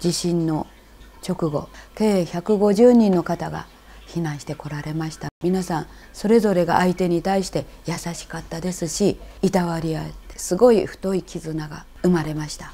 地震の直後計150人の方が避難してこられました皆さんそれぞれが相手に対して優しかったですしいたわり合っすごい太い絆が生まれました